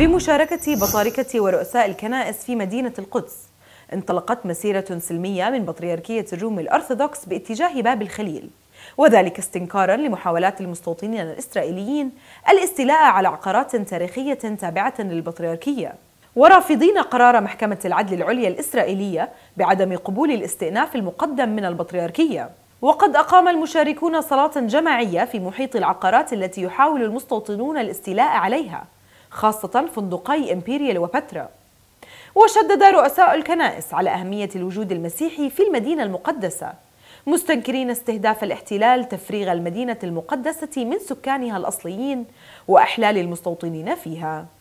بمشاركة بطاركة ورؤساء الكنائس في مدينة القدس انطلقت مسيرة سلمية من بطريركية الروم الأرثوذكس باتجاه باب الخليل وذلك استنكارا لمحاولات المستوطنين الإسرائيليين الاستيلاء على عقارات تاريخية تابعة للبطريركية ورافضين قرار محكمة العدل العليا الإسرائيلية بعدم قبول الاستئناف المقدم من البطريركية وقد أقام المشاركون صلاة جماعية في محيط العقارات التي يحاول المستوطنون الاستيلاء عليها خاصة فندقي إمبيريال وباترا وشدد رؤساء الكنائس على أهمية الوجود المسيحي في المدينة المقدسة مستنكرين استهداف الاحتلال تفريغ المدينة المقدسة من سكانها الأصليين وإحلال المستوطنين فيها